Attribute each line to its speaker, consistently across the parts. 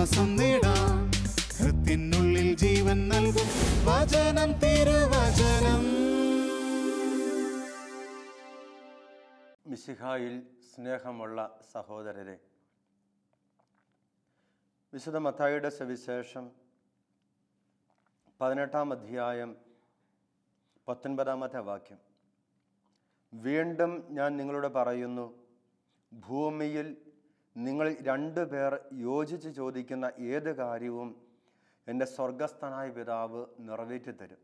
Speaker 1: ആശ്വാസം നേടാം ഹൃത്തിനുള്ളിൽ ജീവൻ നൽകും വചനം തിരുവചനം മിശിഹായിൽ സ്നേഹമുള്ള സഹോദരരെ വിശുദ്ധ മത്തായിയുടെ സവിശേഷം പതിനെട്ടാം അധ്യായം പത്തൊൻപതാമത്തെ വാക്യം വീണ്ടും ഞാൻ നിങ്ങളോട് പറയുന്നു ഭൂമിയിൽ നിങ്ങൾ രണ്ടു പേർ യോജിച്ച് ചോദിക്കുന്ന ഏത് കാര്യവും എൻ്റെ സ്വർഗസ്ഥനായ പിതാവ് നിറവേറ്റി തരും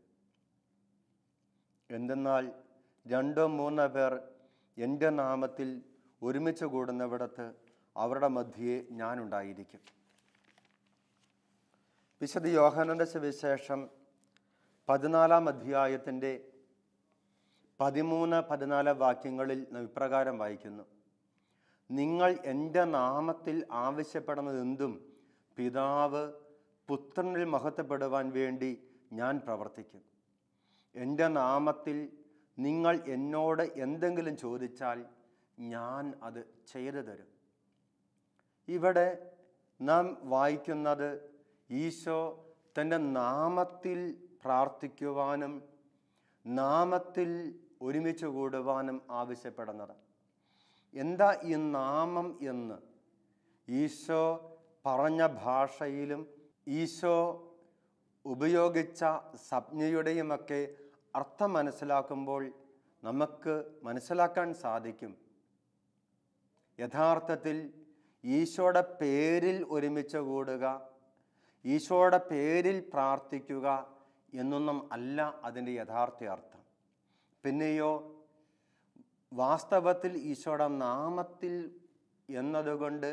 Speaker 1: എന്തെന്നാൽ രണ്ടോ മൂന്നോ പേർ എൻ്റെ നാമത്തിൽ ഒരുമിച്ച് കൂടുന്നവിടത്ത് അവരുടെ മധ്യയെ ഞാനുണ്ടായിരിക്കും വിശുദ്ധ യോഹനന്റെ സുവിശേഷം പതിനാലാം അധ്യായത്തിൻ്റെ പതിമൂന്ന് പതിനാല് വാക്യങ്ങളിൽ ഇപ്രകാരം വായിക്കുന്നു നിങ്ങൾ എൻ്റെ നാമത്തിൽ ആവശ്യപ്പെടുന്നത് എന്തും പിതാവ് പുത്രനിൽ മഹത്വപ്പെടുവാൻ വേണ്ടി ഞാൻ പ്രവർത്തിക്കും എൻ്റെ നാമത്തിൽ നിങ്ങൾ എന്നോട് എന്തെങ്കിലും ചോദിച്ചാൽ ഞാൻ അത് ചെയ്തു തരും ഇവിടെ നാം വായിക്കുന്നത് ഈശോ തൻ്റെ നാമത്തിൽ പ്രാർത്ഥിക്കുവാനും നാമത്തിൽ ഒരുമിച്ച് കൂടുവാനും ആവശ്യപ്പെടുന്നതാണ് എന്താ ഈ നാമം എന്ന് ഈശോ പറഞ്ഞ ഭാഷയിലും ഈശോ ഉപയോഗിച്ച സംജ്ഞയുടെയുമൊക്കെ അർത്ഥം മനസ്സിലാക്കുമ്പോൾ നമുക്ക് മനസ്സിലാക്കാൻ സാധിക്കും യഥാർത്ഥത്തിൽ ഈശോയുടെ പേരിൽ ഒരുമിച്ച് കൂടുക ഈശോയുടെ പേരിൽ പ്രാർത്ഥിക്കുക എന്നൊന്നും അല്ല അതിൻ്റെ യഥാർത്ഥ അർത്ഥം പിന്നെയോ വാസ്തവത്തിൽ ഈശോയുടെ നാമത്തിൽ എന്നതുകൊണ്ട്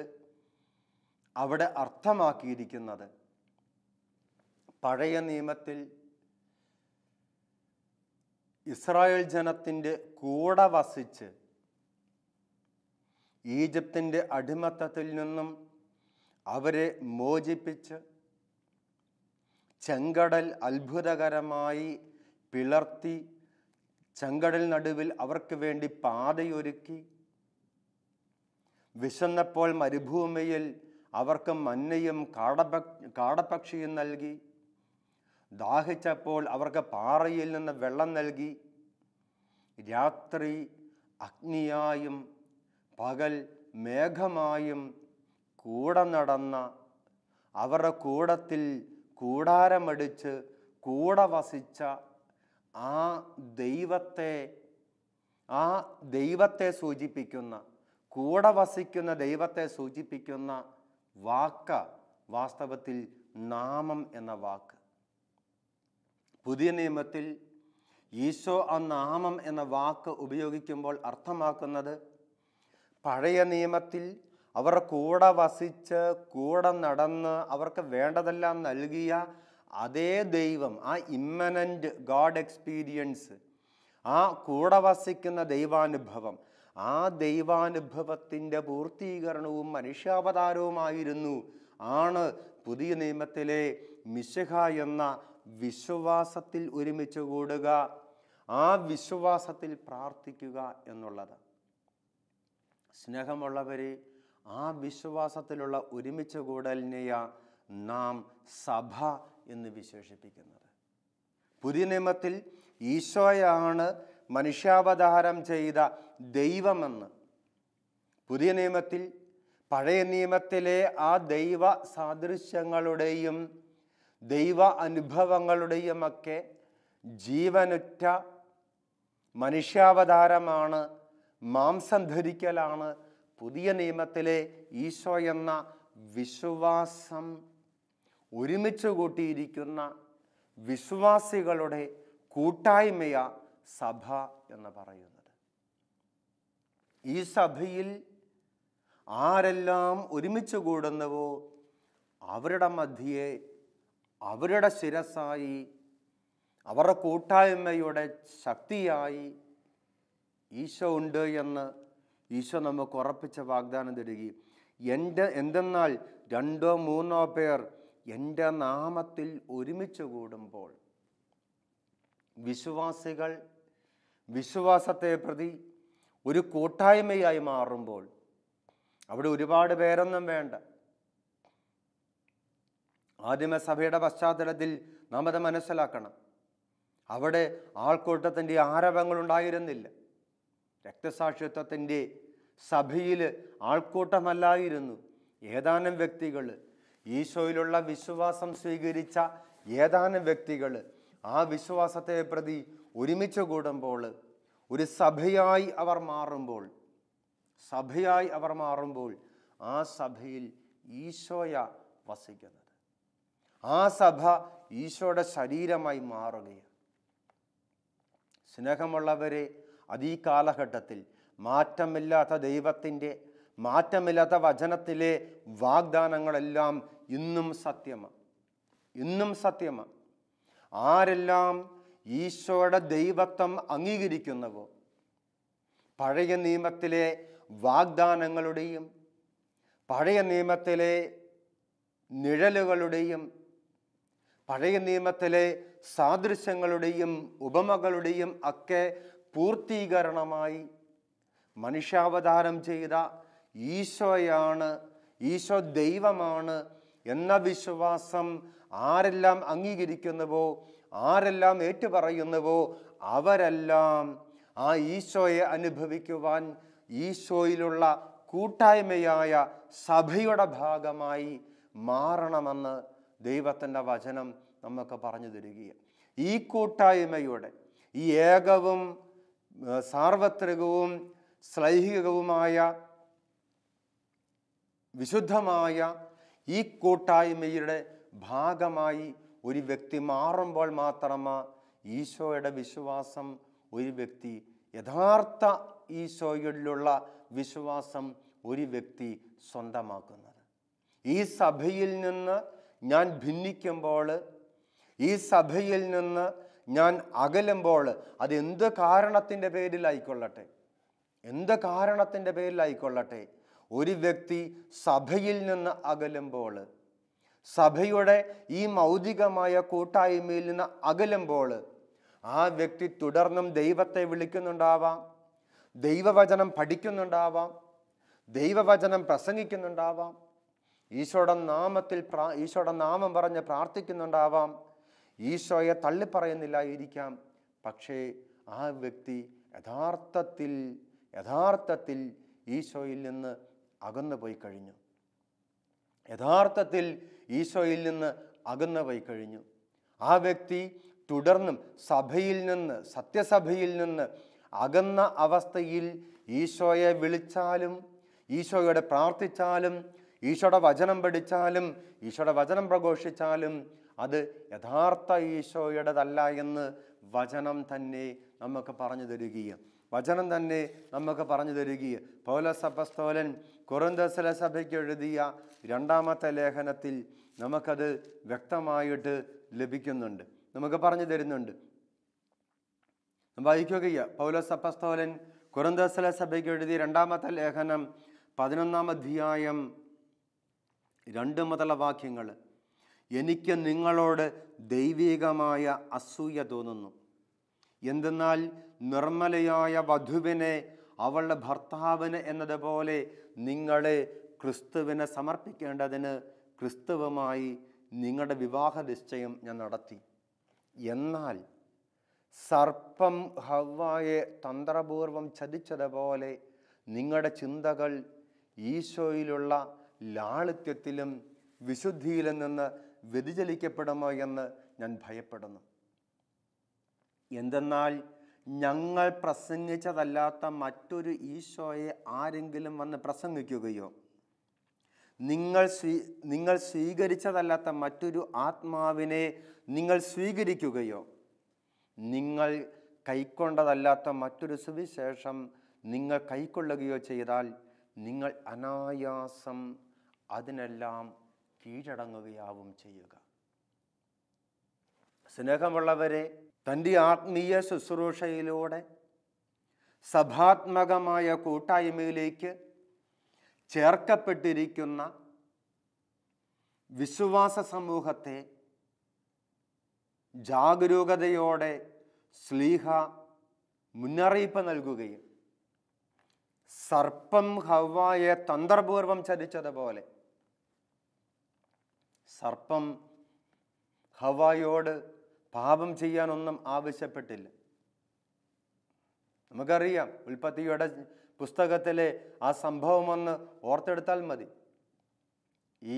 Speaker 1: അവിടെ അർത്ഥമാക്കിയിരിക്കുന്നത് പഴയ നിയമത്തിൽ ഇസ്രായേൽ ജനത്തിൻ്റെ കൂടെ വസിച്ച് ഈജിപ്തിൻ്റെ അടിമത്തത്തിൽ നിന്നും അവരെ മോചിപ്പിച്ച് ചെങ്കടൽ അത്ഭുതകരമായി പിളർത്തി ചെങ്കടൽ നടുവിൽ അവർക്ക് വേണ്ടി പാതയൊരുക്കി വിശന്നപ്പോൾ മരുഭൂമിയിൽ അവർക്ക് മഞ്ഞയും കാടപ കാടപക്ഷിയും നൽകി ദാഹിച്ചപ്പോൾ അവർക്ക് പാറയിൽ നിന്ന് വെള്ളം നൽകി രാത്രി അഗ്നിയായും പകൽ മേഘമായും കൂടെ നടന്ന അവരുടെ കൂടത്തിൽ കൂടാരമടിച്ച് കൂടെ വസിച്ച ആ ദൈവത്തെ ആ ദൈവത്തെ സൂചിപ്പിക്കുന്ന കൂടെ വസിക്കുന്ന ദൈവത്തെ സൂചിപ്പിക്കുന്ന വാക്ക് വാസ്തവത്തിൽ നാമം എന്ന വാക്ക് പുതിയ നിയമത്തിൽ ഈശോ ആ നാമം എന്ന വാക്ക് ഉപയോഗിക്കുമ്പോൾ അർത്ഥമാക്കുന്നത് പഴയ നിയമത്തിൽ അവർ കൂടെ വസിച്ച് കൂടെ നടന്ന് അവർക്ക് വേണ്ടതെല്ലാം നൽകിയ അതേ ദൈവം ആ ഇമ്മനൻ്റ് ഗോഡ് എക്സ്പീരിയൻസ് ആ കൂടെ വസിക്കുന്ന ദൈവാനുഭവം ആ ദൈവാനുഭവത്തിൻ്റെ പൂർത്തീകരണവും മനുഷ്യാവതാരവുമായിരുന്നു ആണ് പുതിയ നിയമത്തിലെ മിശഹ എന്ന വിശ്വാസത്തിൽ ഒരുമിച്ച് കൂടുക ആ വിശ്വാസത്തിൽ പ്രാർത്ഥിക്കുക എന്നുള്ളത് സ്നേഹമുള്ളവരെ ആ വിശ്വാസത്തിലുള്ള ഒരുമിച്ച് കൂടലിനെയാ നാം സഭ എന്ന് വിശേഷിപ്പിക്കുന്നത് പുതിയ നിയമത്തിൽ ഈശോയാണ് മനുഷ്യാവതാരം ചെയ്ത ദൈവമെന്ന് പുതിയ നിയമത്തിൽ പഴയ നിയമത്തിലെ ആ ദൈവ സാദൃശ്യങ്ങളുടെയും ദൈവ അനുഭവങ്ങളുടെയുമൊക്കെ ജീവനുറ്റ മനുഷ്യാവതാരമാണ് മാംസം ധരിക്കലാണ് പുതിയ നിയമത്തിലെ ഈശോ എന്ന വിശ്വാസം ഒരുമിച്ച് കൂട്ടിയിരിക്കുന്ന വിശ്വാസികളുടെ കൂട്ടായ്മയ സഭ എന്ന് പറയുന്നത് ഈ സഭയിൽ ആരെല്ലാം ഒരുമിച്ച് കൂടുന്നവോ അവരുടെ മധ്യേ അവരുടെ ശിരസായി അവരുടെ കൂട്ടായ്മയുടെ ശക്തിയായി ഈശോ ഉണ്ട് എന്ന് ഈശോ നമുക്ക് ഉറപ്പിച്ച വാഗ്ദാനം തരികയും എൻ്റെ എന്തെന്നാൽ രണ്ടോ മൂന്നോ പേർ എൻ്റെ നാമത്തിൽ ഒരുമിച്ച് കൂടുമ്പോൾ വിശ്വാസികൾ വിശ്വാസത്തെ പ്രതി ഒരു കൂട്ടായ്മയായി മാറുമ്പോൾ അവിടെ ഒരുപാട് പേരൊന്നും വേണ്ട ആദിമസഭയുടെ പശ്ചാത്തലത്തിൽ നാം അത് മനസ്സിലാക്കണം അവിടെ ആൾക്കൂട്ടത്തിൻ്റെ ഉണ്ടായിരുന്നില്ല രക്തസാക്ഷിത്വത്തിൻ്റെ സഭയിൽ ആൾക്കൂട്ടമല്ലായിരുന്നു ഏതാനും വ്യക്തികൾ ഈശോയിലുള്ള വിശ്വാസം സ്വീകരിച്ച ഏതാനും വ്യക്തികൾ ആ വിശ്വാസത്തെ പ്രതി ഒരുമിച്ച് കൂടുമ്പോൾ ഒരു സഭയായി അവർ മാറുമ്പോൾ സഭയായി അവർ മാറുമ്പോൾ ആ സഭയിൽ ഈശോയ വസിക്കുന്നത് ആ സഭ ഈശോയുടെ ശരീരമായി മാറുകയാണ് സ്നേഹമുള്ളവരെ അതീ കാലഘട്ടത്തിൽ മാറ്റമില്ലാത്ത ദൈവത്തിൻ്റെ മാറ്റമില്ലാത്ത വചനത്തിലെ വാഗ്ദാനങ്ങളെല്ലാം ഇന്നും സത്യമാണ് ഇന്നും സത്യമാണ് ആരെല്ലാം ഈശോയുടെ ദൈവത്വം അംഗീകരിക്കുന്നവോ പഴയ നിയമത്തിലെ വാഗ്ദാനങ്ങളുടെയും പഴയ നിയമത്തിലെ നിഴലുകളുടെയും പഴയ നിയമത്തിലെ സാദൃശ്യങ്ങളുടെയും ഉപമകളുടെയും ഒക്കെ പൂർത്തീകരണമായി മനുഷ്യാവതാരം ചെയ്ത ഈശോയാണ് ഈശോ ദൈവമാണ് എന്ന വിശ്വാസം ആരെല്ലാം അംഗീകരിക്കുന്നുവോ ആരെല്ലാം ഏറ്റുപറയുന്നുവോ അവരെല്ലാം ആ ഈശോയെ അനുഭവിക്കുവാൻ ഈശോയിലുള്ള കൂട്ടായ്മയായ സഭയുടെ ഭാഗമായി മാറണമെന്ന് ദൈവത്തിൻ്റെ വചനം നമുക്ക് പറഞ്ഞു തരികയാണ് ഈ കൂട്ടായ്മയുടെ ഈ ഏകവും സാർവത്രികവും ശ്ലൈഹികവുമായ വിശുദ്ധമായ ഈ കൂട്ടായ്മയുടെ ഭാഗമായി ഒരു വ്യക്തി മാറുമ്പോൾ മാത്രമേ ഈശോയുടെ വിശ്വാസം ഒരു വ്യക്തി യഥാർത്ഥ ഈശോയിലുള്ള വിശ്വാസം ഒരു വ്യക്തി സ്വന്തമാക്കുന്നത് ഈ സഭയിൽ നിന്ന് ഞാൻ ഭിന്നിക്കുമ്പോൾ ഈ സഭയിൽ നിന്ന് ഞാൻ അകലുമ്പോൾ അത് എന്ത് കാരണത്തിൻ്റെ പേരിലായിക്കൊള്ളട്ടെ എന്ത് കാരണത്തിൻ്റെ പേരിലായിക്കൊള്ളട്ടെ ഒരു വ്യക്തി സഭയിൽ നിന്ന് അകലുമ്പോൾ സഭയുടെ ഈ മൗതികമായ കൂട്ടായ്മയിൽ നിന്ന് അകലുമ്പോൾ ആ വ്യക്തി തുടർന്നും ദൈവത്തെ വിളിക്കുന്നുണ്ടാവാം ദൈവവചനം പഠിക്കുന്നുണ്ടാവാം ദൈവവചനം പ്രസംഗിക്കുന്നുണ്ടാവാം ഈശോയുടെ നാമത്തിൽ പ്രാ ഈശോയുടെ നാമം പറഞ്ഞ് പ്രാർത്ഥിക്കുന്നുണ്ടാവാം ഈശോയെ തള്ളിപ്പറയുന്നില്ലായിരിക്കാം പക്ഷേ ആ വ്യക്തി യഥാർത്ഥത്തിൽ യഥാർത്ഥത്തിൽ ഈശോയിൽ നിന്ന് അകന്നു പോയി കഴിഞ്ഞു യഥാർത്ഥത്തിൽ ഈശോയിൽ നിന്ന് അകന്നു പോയി കഴിഞ്ഞു ആ വ്യക്തി തുടർന്നും സഭയിൽ നിന്ന് സത്യസഭയിൽ നിന്ന് അകന്ന അവസ്ഥയിൽ ഈശോയെ വിളിച്ചാലും ഈശോയുടെ പ്രാർത്ഥിച്ചാലും ഈശോയുടെ വചനം പഠിച്ചാലും ഈശോയുടെ വചനം പ്രഘോഷിച്ചാലും അത് യഥാർത്ഥ ഈശോയുടേതല്ല എന്ന് വചനം തന്നെ നമുക്ക് പറഞ്ഞു തരികയും വചനം തന്നെ നമുക്ക് പറഞ്ഞു തരികയെ പൗലസഭസ്തോലൻ കുറന്തസല സഭയ്ക്ക് എഴുതിയ രണ്ടാമത്തെ ലേഖനത്തിൽ നമുക്കത് വ്യക്തമായിട്ട് ലഭിക്കുന്നുണ്ട് നമുക്ക് പറഞ്ഞു തരുന്നുണ്ട് വായിക്കുകയ്യ പൗലസഭസ്തോലൻ കുറന്തസല സഭയ്ക്ക് എഴുതിയ രണ്ടാമത്തെ ലേഖനം പതിനൊന്നാം അധ്യായം രണ്ട് മുതല വാക്യങ്ങൾ എനിക്ക് നിങ്ങളോട് ദൈവികമായ അസൂയ തോന്നുന്നു എന്തെന്നാൽ നിർമ്മലയായ വധുവിനെ അവളുടെ ഭർത്താവിന് എന്നതുപോലെ നിങ്ങളെ ക്രിസ്തുവിനെ സമർപ്പിക്കേണ്ടതിന് ക്രിസ്തുവുമായി നിങ്ങളുടെ വിവാഹ നിശ്ചയം ഞാൻ നടത്തി എന്നാൽ സർപ്പം ഹവ്വായെ തന്ത്രപൂർവം ചതിച്ചതുപോലെ നിങ്ങളുടെ ചിന്തകൾ ഈശോയിലുള്ള ലാളിത്യത്തിലും വിശുദ്ധിയിലും നിന്ന് വ്യതിചലിക്കപ്പെടുമോ എന്ന് ഞാൻ ഭയപ്പെടുന്നു എന്തെന്നാൽ ഞങ്ങൾ പ്രസംഗിച്ചതല്ലാത്ത മറ്റൊരു ഈശോയെ ആരെങ്കിലും വന്ന് പ്രസംഗിക്കുകയോ നിങ്ങൾ സ്വീ നിങ്ങൾ സ്വീകരിച്ചതല്ലാത്ത മറ്റൊരു ആത്മാവിനെ നിങ്ങൾ സ്വീകരിക്കുകയോ നിങ്ങൾ കൈക്കൊണ്ടതല്ലാത്ത മറ്റൊരു സുവിശേഷം നിങ്ങൾ കൈക്കൊള്ളുകയോ ചെയ്താൽ നിങ്ങൾ അനായാസം അതിനെല്ലാം കീഴടങ്ങുകയാവും ചെയ്യുക സ്നേഹമുള്ളവരെ തൻ്റെ ആത്മീയ ശുശ്രൂഷയിലൂടെ സഭാത്മകമായ കൂട്ടായ്മയിലേക്ക് ചേർക്കപ്പെട്ടിരിക്കുന്ന വിശ്വാസ സമൂഹത്തെ ജാഗരൂകതയോടെ സ്ലീഹ മുന്നറിയിപ്പ് നൽകുകയും സർപ്പം ഹവായെ തന്ത്രപൂർവം ചതിച്ചതുപോലെ സർപ്പം ഹവായോട് പാപം ചെയ്യാനൊന്നും ആവശ്യപ്പെട്ടില്ല നമുക്കറിയാം ഉൽപ്പത്തിയുടെ പുസ്തകത്തിലെ ആ സംഭവം ഒന്ന് ഓർത്തെടുത്താൽ മതി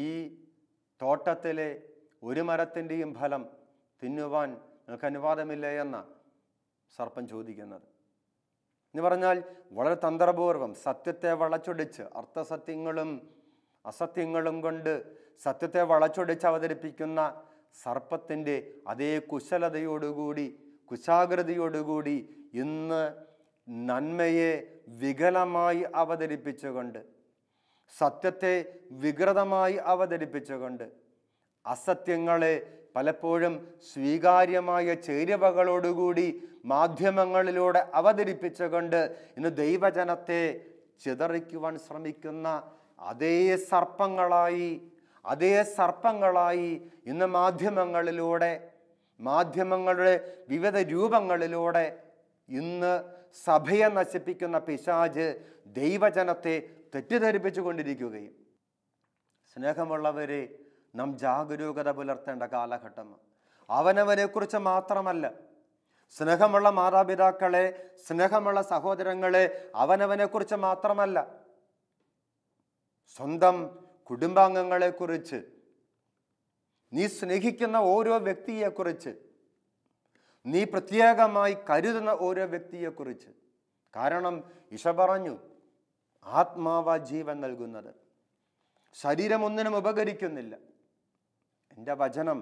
Speaker 1: ഈ തോട്ടത്തിലെ ഒരു മരത്തിൻ്റെയും ഫലം തിന്നുവാൻ നിങ്ങൾക്ക് അനുവാദമില്ല എന്ന സർപ്പം ചോദിക്കുന്നത് എന്ന് പറഞ്ഞാൽ വളരെ തന്ത്രപൂർവം സത്യത്തെ വളച്ചൊടിച്ച് അർത്ഥസത്യങ്ങളും അസത്യങ്ങളും കൊണ്ട് സത്യത്തെ വളച്ചൊടിച്ച് അവതരിപ്പിക്കുന്ന സർപ്പത്തിൻ്റെ അതേ കുശലതയോടുകൂടി കുശാഗ്രതയോടുകൂടി ഇന്ന് നന്മയെ വികലമായി അവതരിപ്പിച്ചുകൊണ്ട് സത്യത്തെ വികൃതമായി അവതരിപ്പിച്ചുകൊണ്ട് അസത്യങ്ങളെ പലപ്പോഴും സ്വീകാര്യമായ ചേരുവകളോടുകൂടി മാധ്യമങ്ങളിലൂടെ അവതരിപ്പിച്ചുകൊണ്ട് ഇന്ന് ദൈവജനത്തെ ചിതറിക്കുവാൻ ശ്രമിക്കുന്ന അതേ സർപ്പങ്ങളായി അതേ സർപ്പങ്ങളായി ഇന്ന് മാധ്യമങ്ങളിലൂടെ മാധ്യമങ്ങളുടെ വിവിധ രൂപങ്ങളിലൂടെ ഇന്ന് സഭയെ നശിപ്പിക്കുന്ന പിശാജ് ദൈവജനത്തെ തെറ്റിദ്ധരിപ്പിച്ചു കൊണ്ടിരിക്കുകയും സ്നേഹമുള്ളവരെ നാം ജാഗരൂകത പുലർത്തേണ്ട കാലഘട്ടം അവനവനെക്കുറിച്ച് മാത്രമല്ല സ്നേഹമുള്ള മാതാപിതാക്കളെ സ്നേഹമുള്ള സഹോദരങ്ങളെ അവനവനെക്കുറിച്ച് മാത്രമല്ല സ്വന്തം കുടുംബാംഗങ്ങളെക്കുറിച്ച് നീ സ്നേഹിക്കുന്ന ഓരോ വ്യക്തിയെക്കുറിച്ച് നീ പ്രത്യേകമായി കരുതുന്ന ഓരോ വ്യക്തിയെക്കുറിച്ച് കാരണം ഇഷ പറഞ്ഞു ആത്മാവ ജീവൻ നൽകുന്നത് ശരീരം ഒന്നിനും ഉപകരിക്കുന്നില്ല എൻ്റെ വചനം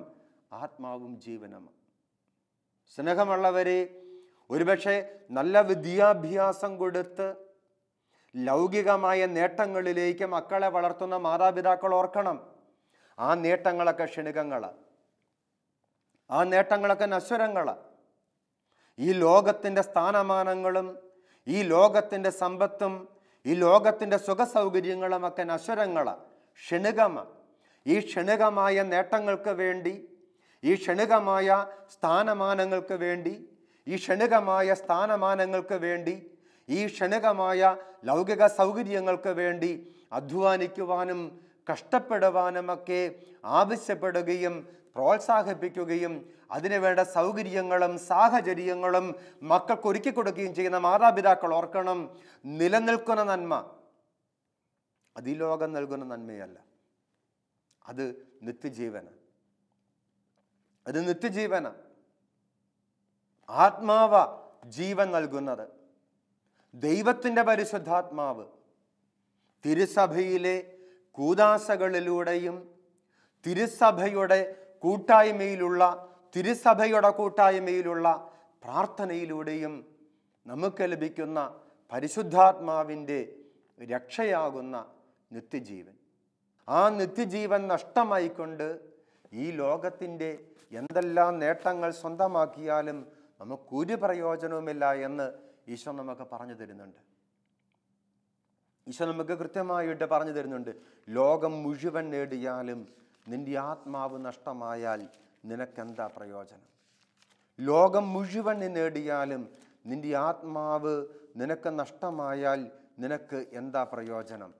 Speaker 1: ആത്മാവും ജീവനുമാണ് സ്നേഹമുള്ളവരെ ഒരുപക്ഷെ നല്ല വിദ്യാഭ്യാസം കൊടുത്ത് ലൗകികമായ നേട്ടങ്ങളിലേക്ക് മക്കളെ വളർത്തുന്ന മാതാപിതാക്കൾ ഓർക്കണം ആ നേട്ടങ്ങളൊക്കെ ക്ഷണികങ്ങളാണ് ആ നേട്ടങ്ങളൊക്കെ നശ്വരങ്ങളാണ് ഈ ലോകത്തിൻ്റെ സ്ഥാനമാനങ്ങളും ഈ ലോകത്തിൻ്റെ സമ്പത്തും ഈ ലോകത്തിൻ്റെ സുഖസൗകര്യങ്ങളും ഒക്കെ നശ്വരങ്ങളാണ് ഈ ക്ഷണികമായ നേട്ടങ്ങൾക്ക് വേണ്ടി ഈ ക്ഷണികമായ സ്ഥാനമാനങ്ങൾക്ക് വേണ്ടി ഈ ക്ഷണികമായ സ്ഥാനമാനങ്ങൾക്ക് വേണ്ടി ഈ ക്ഷണികമായ ലൗകിക സൗകര്യങ്ങൾക്ക് വേണ്ടി അധ്വാനിക്കുവാനും കഷ്ടപ്പെടുവാനുമൊക്കെ ആവശ്യപ്പെടുകയും പ്രോത്സാഹിപ്പിക്കുകയും അതിനുവേണ്ട സൗകര്യങ്ങളും സാഹചര്യങ്ങളും മക്കൾക്ക് ഒരുക്കി കൊടുക്കുകയും ചെയ്യുന്ന മാതാപിതാക്കൾ ഓർക്കണം നിലനിൽക്കുന്ന നന്മ അതിലോകം നൽകുന്ന നന്മയല്ല അത് നിത്യജീവന അത് നിത്യജീവന ആത്മാവ ജീവൻ നൽകുന്നത് ദൈവത്തിൻ്റെ പരിശുദ്ധാത്മാവ് തിരുസഭയിലെ കൂതാശകളിലൂടെയും തിരുസഭയുടെ കൂട്ടായ്മയിലുള്ള തിരുസഭയുടെ കൂട്ടായ്മയിലുള്ള പ്രാർത്ഥനയിലൂടെയും നമുക്ക് ലഭിക്കുന്ന പരിശുദ്ധാത്മാവിൻ്റെ രക്ഷയാകുന്ന നിത്യജീവൻ ആ നിത്യജീവൻ നഷ്ടമായിക്കൊണ്ട് ഈ ലോകത്തിൻ്റെ എന്തെല്ലാം നേട്ടങ്ങൾ സ്വന്തമാക്കിയാലും നമുക്കൊരു പ്രയോജനവുമില്ല എന്ന് ഈശോ നമുക്ക് പറഞ്ഞു തരുന്നുണ്ട് ഈശോ നമുക്ക് കൃത്യമായിട്ട് പറഞ്ഞു തരുന്നുണ്ട് ലോകം മുഴുവൻ നേടിയാലും നിന്റെ ആത്മാവ് നഷ്ടമായാൽ നിനക്കെന്താ പ്രയോജനം ലോകം മുഴുവൻ നീ നേടിയാലും നിന്റെ ആത്മാവ് നിനക്ക് നഷ്ടമായാൽ നിനക്ക് എന്താ പ്രയോജനം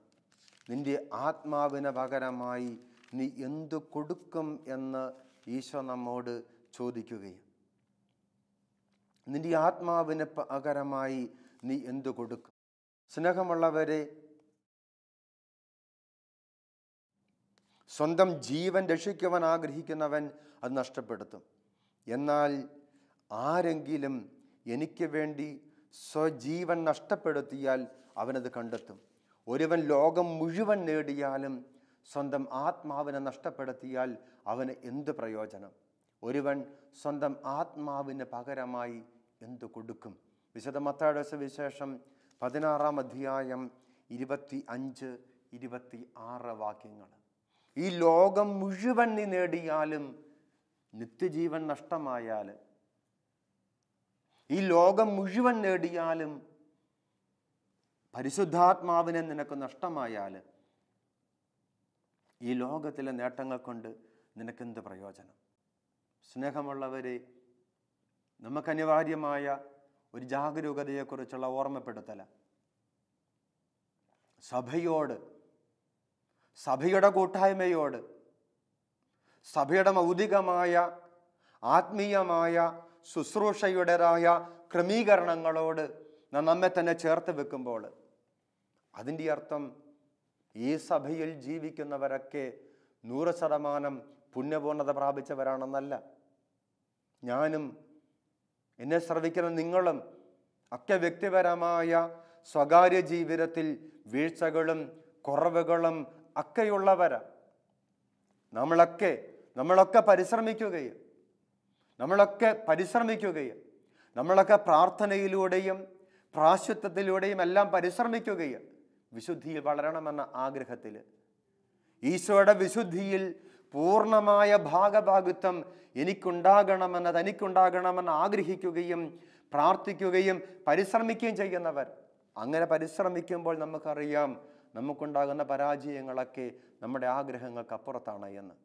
Speaker 1: നിന്റെ ആത്മാവിന് പകരമായി നീ എന്തു കൊടുക്കും എന്ന് ഈശോ നമ്മോട് ചോദിക്കുകയും നിന്റെ ആത്മാവിന് പകരമായി നീ എന്തു കൊടുക്കും സ്നേഹമുള്ളവരെ സ്വന്തം ജീവൻ രക്ഷിക്കുവാൻ ആഗ്രഹിക്കുന്നവൻ അത് നഷ്ടപ്പെടുത്തും എന്നാൽ ആരെങ്കിലും എനിക്ക് വേണ്ടി സ്വജീവൻ നഷ്ടപ്പെടുത്തിയാൽ അവനത് കണ്ടെത്തും ഒരുവൻ ലോകം മുഴുവൻ നേടിയാലും സ്വന്തം ആത്മാവിനെ നഷ്ടപ്പെടുത്തിയാൽ അവന് എന്ത് പ്രയോജനം ഒരുവൻ സ്വന്തം ആത്മാവിന് പകരമായി എന്തു കൊടുക്കും വിശദ മത്താടസ വിശേഷം പതിനാറാം അധ്യായം ഇരുപത്തി അഞ്ച് ഇരുപത്തി ആറ് വാക്യങ്ങൾ ഈ ലോകം മുഴുവൻ നീ നേടിയാലും നിത്യജീവൻ നഷ്ടമായാൽ ഈ ലോകം മുഴുവൻ നേടിയാലും പരിശുദ്ധാത്മാവിനെ നിനക്ക് നഷ്ടമായാൽ ഈ ലോകത്തിലെ നേട്ടങ്ങൾ കൊണ്ട് നിനക്കെന്ത് പ്രയോജനം സ്നേഹമുള്ളവരെ നമുക്ക് അനിവാര്യമായ ഒരു ജാഗരൂകതയെക്കുറിച്ചുള്ള ഓർമ്മപ്പെടുത്തല സഭയോട് സഭയുടെ കൂട്ടായ്മയോട് സഭയുടെ മൗതികമായ ആത്മീയമായ ശുശ്രൂഷയുടേതായ ക്രമീകരണങ്ങളോട് നമ്മെ തന്നെ ചേർത്ത് വെക്കുമ്പോൾ അതിൻ്റെ അർത്ഥം ഈ സഭയിൽ ജീവിക്കുന്നവരൊക്കെ നൂറ് ശതമാനം പുണ്യപൂർണത പ്രാപിച്ചവരാണെന്നല്ല ഞാനും എന്നെ ശ്രവിക്കുന്ന നിങ്ങളും ഒക്കെ വ്യക്തിപരമായ സ്വകാര്യ ജീവിതത്തിൽ വീഴ്ചകളും കുറവുകളും ഒക്കെയുള്ളവരാ നമ്മളൊക്കെ നമ്മളൊക്കെ പരിശ്രമിക്കുകയും നമ്മളൊക്കെ പരിശ്രമിക്കുകയും നമ്മളൊക്കെ പ്രാർത്ഥനയിലൂടെയും പ്രാശ്വത്വത്തിലൂടെയും എല്ലാം പരിശ്രമിക്കുകയും വിശുദ്ധിയിൽ വളരണമെന്ന ആഗ്രഹത്തിൽ ഈശോയുടെ വിശുദ്ധിയിൽ പൂർണമായ ഭാഗഭാഗിത്വം എനിക്കുണ്ടാകണമെന്ന് തനിക്കുണ്ടാകണമെന്ന് ആഗ്രഹിക്കുകയും പ്രാർത്ഥിക്കുകയും പരിശ്രമിക്കുകയും ചെയ്യുന്നവർ അങ്ങനെ പരിശ്രമിക്കുമ്പോൾ നമുക്കറിയാം നമുക്കുണ്ടാകുന്ന പരാജയങ്ങളൊക്കെ നമ്മുടെ ആഗ്രഹങ്ങൾക്ക് അപ്പുറത്താണ് എന്ന്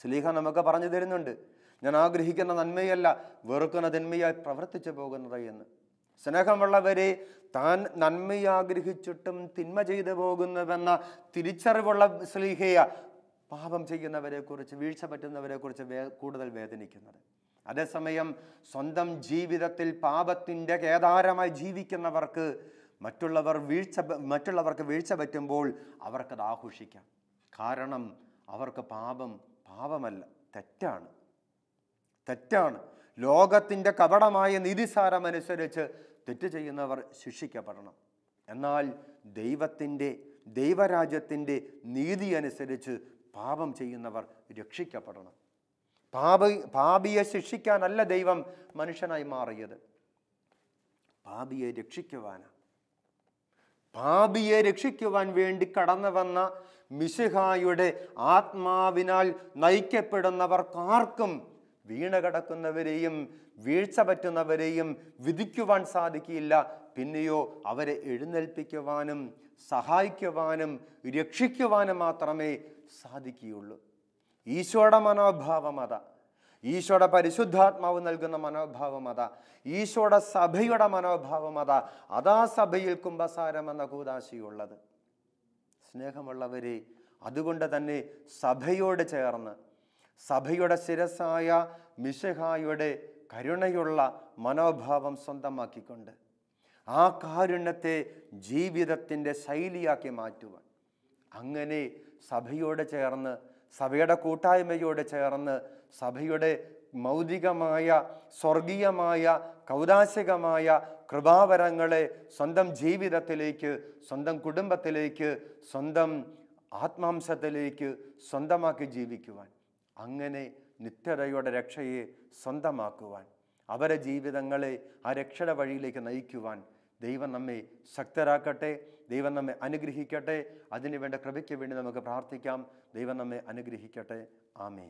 Speaker 1: സ്ലീഹ നമുക്ക് പറഞ്ഞു തരുന്നുണ്ട് ഞാൻ ആഗ്രഹിക്കുന്ന നന്മയല്ല വെറുക്കുന്ന തിന്മയായി പ്രവർത്തിച്ചു പോകുന്നത് എന്ന് സ്നേഹമുള്ളവരെ താൻ നന്മയാഗ്രഹിച്ചിട്ടും തിന്മ ചെയ്തു പോകുന്നുവെന്ന തിരിച്ചറിവുള്ള സ്ലീഹയ പാപം ചെയ്യുന്നവരെക്കുറിച്ച് വീഴ്ച പറ്റുന്നവരെക്കുറിച്ച് വേ കൂടുതൽ വേദനിക്കുന്നത് അതേസമയം സ്വന്തം ജീവിതത്തിൽ പാപത്തിൻ്റെ കേദാരമായി ജീവിക്കുന്നവർക്ക് മറ്റുള്ളവർ വീഴ്ച മറ്റുള്ളവർക്ക് വീഴ്ച പറ്റുമ്പോൾ അവർക്കത് ആഘോഷിക്കാം കാരണം അവർക്ക് പാപം പാപമല്ല തെറ്റാണ് തെറ്റാണ് ലോകത്തിൻ്റെ കപടമായ നിധിസാരമനുസരിച്ച് തെറ്റ് ചെയ്യുന്നവർ ശിക്ഷിക്കപ്പെടണം എന്നാൽ ദൈവത്തിൻ്റെ ദൈവരാജ്യത്തിൻ്റെ നീതി അനുസരിച്ച് പാപം ചെയ്യുന്നവർ രക്ഷിക്കപ്പെടണം പാപ പാപിയെ ശിക്ഷിക്കാനല്ല ദൈവം മനുഷ്യനായി മാറിയത് പാപിയെ രക്ഷിക്കുവാനാണ് പാപിയെ രക്ഷിക്കുവാൻ വേണ്ടി കടന്നു വന്ന മിശിഹായുടെ ആത്മാവിനാൽ നയിക്കപ്പെടുന്നവർക്കാർക്കും വീണ കിടക്കുന്നവരെയും വീഴ്ച പറ്റുന്നവരെയും വിധിക്കുവാൻ സാധിക്കില്ല പിന്നെയോ അവരെ എഴുന്നേൽപ്പിക്കുവാനും സഹായിക്കുവാനും രക്ഷിക്കുവാനും മാത്രമേ സാധിക്കുകയുള്ളൂ ഈശോയുടെ മനോഭാവം അതാ ഈശോയുടെ പരിശുദ്ധാത്മാവ് നൽകുന്ന മനോഭാവം അതാ ഈശോയുടെ സഭയുടെ മനോഭാവം അതാ അതാ സഭയിൽ കുംഭസാരം എന്ന കൂതാശിയുള്ളത് സ്നേഹമുള്ളവരെ അതുകൊണ്ട് തന്നെ സഭയോട് ചേർന്ന് സഭയുടെ ശിരസായ മിശഹായുടെ കരുണയുള്ള മനോഭാവം സ്വന്തമാക്കിക്കൊണ്ട് ആ കാരുണ്യത്തെ ജീവിതത്തിൻ്റെ ശൈലിയാക്കി മാറ്റുവാൻ അങ്ങനെ സഭയോട് ചേർന്ന് സഭയുടെ കൂട്ടായ്മയോട് ചേർന്ന് സഭയുടെ മൗതികമായ സ്വർഗീയമായ കൗതാശികമായ കൃപാവരങ്ങളെ സ്വന്തം ജീവിതത്തിലേക്ക് സ്വന്തം കുടുംബത്തിലേക്ക് സ്വന്തം ആത്മാംശത്തിലേക്ക് സ്വന്തമാക്കി ജീവിക്കുവാൻ അങ്ങനെ നിത്യതയുടെ രക്ഷയെ സ്വന്തമാക്കുവാൻ അവരെ ജീവിതങ്ങളെ ആ രക്ഷയുടെ വഴിയിലേക്ക് നയിക്കുവാൻ ദൈവം നമ്മെ ശക്തരാക്കട്ടെ ദൈവം നമ്മെ അനുഗ്രഹിക്കട്ടെ അതിനുവേണ്ട കൃപയ്ക്ക് വേണ്ടി നമുക്ക് പ്രാർത്ഥിക്കാം ദൈവം നമ്മെ അനുഗ്രഹിക്കട്ടെ ആമേ